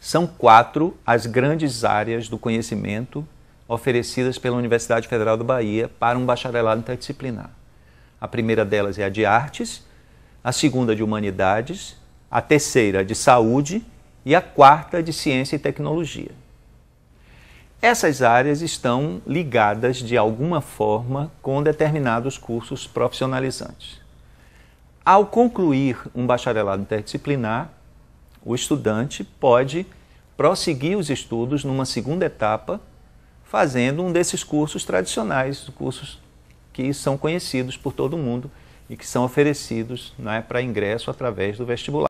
São quatro as grandes áreas do conhecimento oferecidas pela Universidade Federal da Bahia para um bacharelado interdisciplinar. A primeira delas é a de artes, a segunda de humanidades, a terceira de saúde e a quarta de ciência e tecnologia. Essas áreas estão ligadas de alguma forma com determinados cursos profissionalizantes. Ao concluir um bacharelado interdisciplinar, o estudante pode prosseguir os estudos numa segunda etapa, fazendo um desses cursos tradicionais, cursos que são conhecidos por todo mundo e que são oferecidos né, para ingresso através do vestibular.